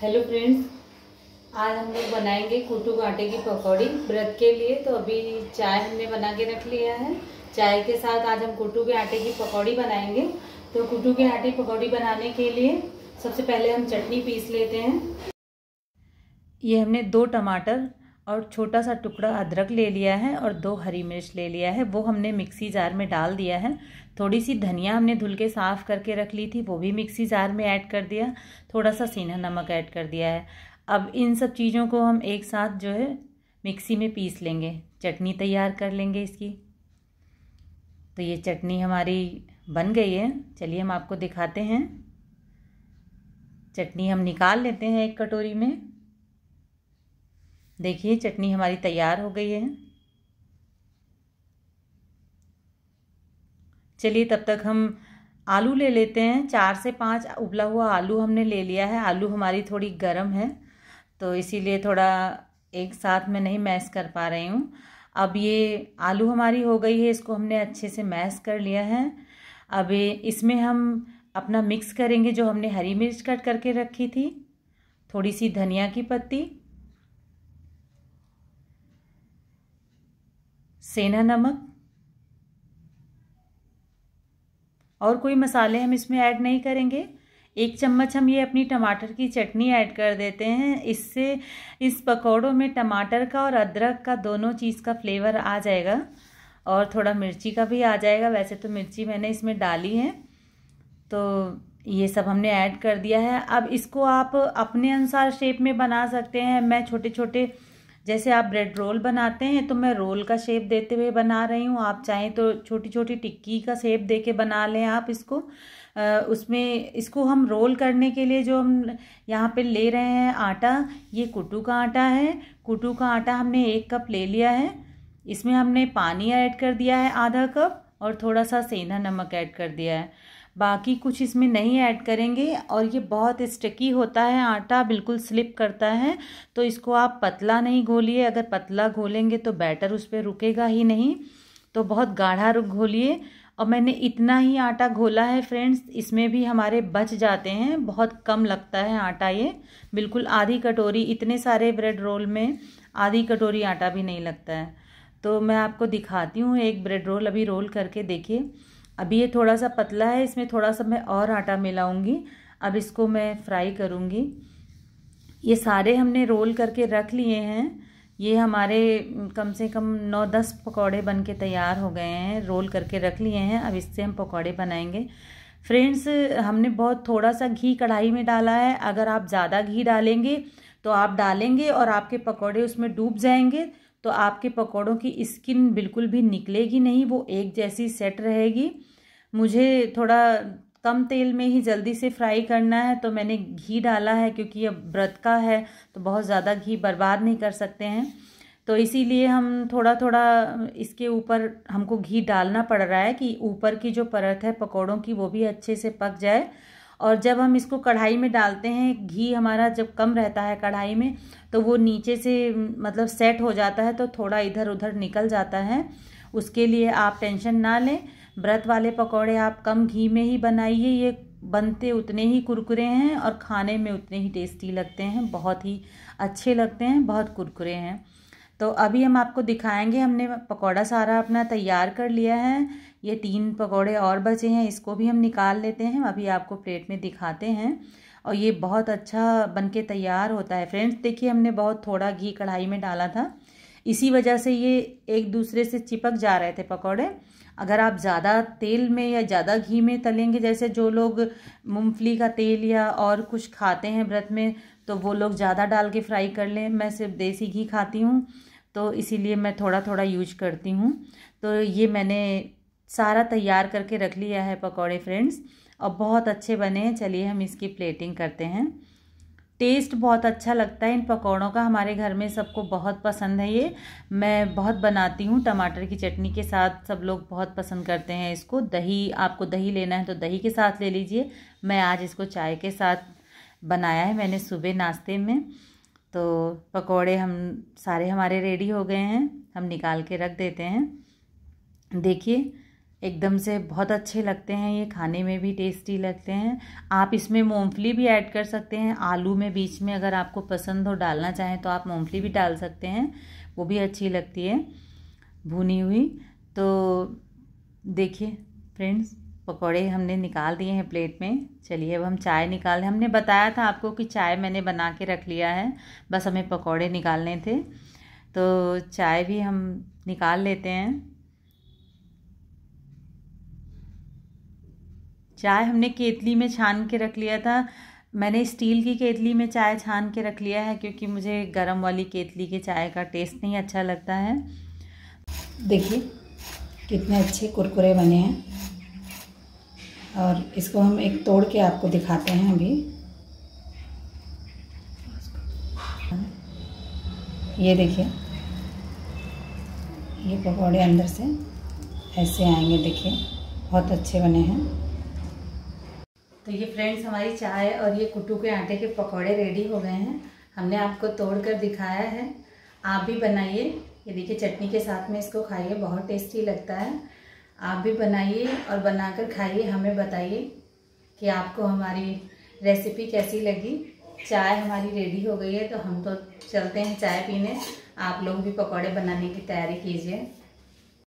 hello friends आज हम लोग बनाएंगे कुटू आटे की पकौड़ी व्रत के लिए तो अभी चाय हमने बना के रख लिया है चाय के साथ आज हम कुटू के आटे की पकौड़ी बनाएंगे तो कुटू के आटे की पकौड़ी बनाने के लिए सबसे पहले हम चटनी पीस लेते हैं ये हमने दो टमाटर और छोटा सा टुकड़ा अदरक ले लिया है और दो हरी मिर्च ले लिया है वो हमने मिक्सी जार में डाल दिया है थोड़ी सी धनिया हमने धुल के साफ़ करके रख ली थी वो भी मिक्सी जार में ऐड कर दिया थोड़ा सा सीना नमक ऐड कर दिया है अब इन सब चीज़ों को हम एक साथ जो है मिक्सी में पीस लेंगे चटनी तैयार कर लेंगे इसकी तो ये चटनी हमारी बन गई है चलिए हम आपको दिखाते हैं चटनी हम निकाल लेते हैं एक कटोरी में देखिए चटनी हमारी तैयार हो गई है चलिए तब तक हम आलू ले लेते हैं चार से पाँच उबला हुआ आलू हमने ले लिया है आलू हमारी थोड़ी गर्म है तो इसीलिए थोड़ा एक साथ में नहीं मैश कर पा रही हूँ अब ये आलू हमारी हो गई है इसको हमने अच्छे से मैश कर लिया है अब इसमें हम अपना मिक्स करेंगे जो हमने हरी मिर्च कट करके रखी थी थोड़ी सी धनिया की पत्ती सेना नमक और कोई मसाले हम इसमें ऐड नहीं करेंगे एक चम्मच हम ये अपनी टमाटर की चटनी ऐड कर देते हैं इससे इस पकौड़ों में टमाटर का और अदरक का दोनों चीज़ का फ्लेवर आ जाएगा और थोड़ा मिर्ची का भी आ जाएगा वैसे तो मिर्ची मैंने इसमें डाली है तो ये सब हमने ऐड कर दिया है अब इसको आप अपने अनुसार शेप में बना सकते हैं मैं छोटे छोटे जैसे आप ब्रेड रोल बनाते हैं तो मैं रोल का शेप देते हुए बना रही हूँ आप चाहें तो छोटी छोटी टिक्की का शेप दे के बना लें आप इसको आ, उसमें इसको हम रोल करने के लिए जो हम यहाँ पे ले रहे हैं आटा ये कुटू का आटा है कुटू का आटा हमने एक कप ले लिया है इसमें हमने पानी ऐड कर दिया है आधा कप और थोड़ा सा सेंधा नमक ऐड कर दिया है बाकी कुछ इसमें नहीं ऐड करेंगे और ये बहुत स्टिकी होता है आटा बिल्कुल स्लिप करता है तो इसको आप पतला नहीं घोलिए अगर पतला घोलेंगे तो बैटर उस पर रुकेगा ही नहीं तो बहुत गाढ़ा रुक घोलिए और मैंने इतना ही आटा घोला है फ्रेंड्स इसमें भी हमारे बच जाते हैं बहुत कम लगता है आटा ये बिल्कुल आधी कटोरी इतने सारे ब्रेड रोल में आधी कटोरी आटा भी नहीं लगता है तो मैं आपको दिखाती हूँ एक ब्रेड रोल अभी रोल करके देखिए अभी ये थोड़ा सा पतला है इसमें थोड़ा सा मैं और आटा मिलाऊंगी अब इसको मैं फ्राई करूंगी ये सारे हमने रोल करके रख लिए हैं ये हमारे कम से कम नौ दस पकौड़े बन के तैयार हो गए हैं रोल करके रख लिए हैं अब इससे हम पकौड़े बनाएंगे फ्रेंड्स हमने बहुत थोड़ा सा घी कढ़ाई में डाला है अगर आप ज़्यादा घी डालेंगे तो आप डालेंगे और आपके पकौड़े उसमें डूब जाएंगे तो आपके पकौड़ों की स्किन बिल्कुल भी निकलेगी नहीं वो एक जैसी सेट रहेगी मुझे थोड़ा कम तेल में ही जल्दी से फ्राई करना है तो मैंने घी डाला है क्योंकि अब व्रत का है तो बहुत ज़्यादा घी बर्बाद नहीं कर सकते हैं तो इसीलिए हम थोड़ा थोड़ा इसके ऊपर हमको घी डालना पड़ रहा है कि ऊपर की जो परत है पकौड़ों की वो भी अच्छे से पक जाए और जब हम इसको कढ़ाई में डालते हैं घी हमारा जब कम रहता है कढ़ाई में तो वो नीचे से मतलब सेट हो जाता है तो थोड़ा इधर उधर निकल जाता है उसके लिए आप टेंशन ना लें व्रत वाले पकौड़े आप कम घी में ही बनाइए ये बनते उतने ही कुरकुरे हैं और खाने में उतने ही टेस्टी लगते हैं बहुत ही अच्छे लगते हैं बहुत कुरकुरे हैं तो अभी हम आपको दिखाएंगे हमने पकौड़ा सारा अपना तैयार कर लिया है ये तीन पकौड़े और बचे हैं इसको भी हम निकाल लेते हैं अभी आपको प्लेट में दिखाते हैं और ये बहुत अच्छा बन के तैयार होता है फ्रेंड्स देखिए हमने बहुत थोड़ा घी कढ़ाई में डाला था इसी वजह से ये एक दूसरे से चिपक जा रहे थे पकौड़े अगर आप ज़्यादा तेल में या ज़्यादा घी में तलेंगे जैसे जो लोग मूँगफली का तेल या और कुछ खाते हैं व्रत में तो वो लोग ज़्यादा डाल के फ्राई कर लें मैं सिर्फ देसी घी खाती हूँ तो इसीलिए मैं थोड़ा थोड़ा यूज करती हूँ तो ये मैंने सारा तैयार करके रख लिया है पकौड़े फ्रेंड्स और बहुत अच्छे बने हैं चलिए हम इसकी प्लेटिंग करते हैं टेस्ट बहुत अच्छा लगता है इन पकौड़ों का हमारे घर में सबको बहुत पसंद है ये मैं बहुत बनाती हूँ टमाटर की चटनी के साथ सब लोग बहुत पसंद करते हैं इसको दही आपको दही लेना है तो दही के साथ ले लीजिए मैं आज इसको चाय के साथ बनाया है मैंने सुबह नाश्ते में तो पकोड़े हम सारे हमारे रेडी हो गए हैं हम निकाल के रख देते हैं देखिए एकदम से बहुत अच्छे लगते हैं ये खाने में भी टेस्टी लगते हैं आप इसमें मूंगफली भी ऐड कर सकते हैं आलू में बीच में अगर आपको पसंद हो डालना चाहें तो आप मूंगफली भी डाल सकते हैं वो भी अच्छी लगती है भुनी हुई तो देखिए फ्रेंड्स पकौड़े हमने निकाल दिए हैं प्लेट में चलिए अब हम चाय निकाल रहे हमने बताया था आपको कि चाय मैंने बना के रख लिया है बस हमें पकौड़े निकालने थे तो चाय भी हम निकाल लेते हैं चाय हमने केतली में छान के रख लिया था मैंने स्टील की केतली में चाय छान के रख लिया है क्योंकि मुझे गर्म वाली केतली के चाय का टेस्ट नहीं अच्छा लगता है देखिए कितने अच्छे कुरकुरे बने हैं और इसको हम एक तोड़ के आपको दिखाते हैं अभी ये देखिए ये पकौड़े अंदर से ऐसे आएंगे देखिए बहुत अच्छे बने हैं तो ये फ्रेंड्स हमारी चाय और ये कुट्टू के आटे के पकौड़े रेडी हो गए हैं हमने आपको तोड़ कर दिखाया है आप भी बनाइए ये देखिए चटनी के साथ में इसको खाइए बहुत टेस्टी लगता है आप भी बनाइए और बनाकर खाइए हमें बताइए कि आपको हमारी रेसिपी कैसी लगी चाय हमारी रेडी हो गई है तो हम तो चलते हैं चाय पीने आप लोग भी पकौड़े बनाने की तैयारी कीजिए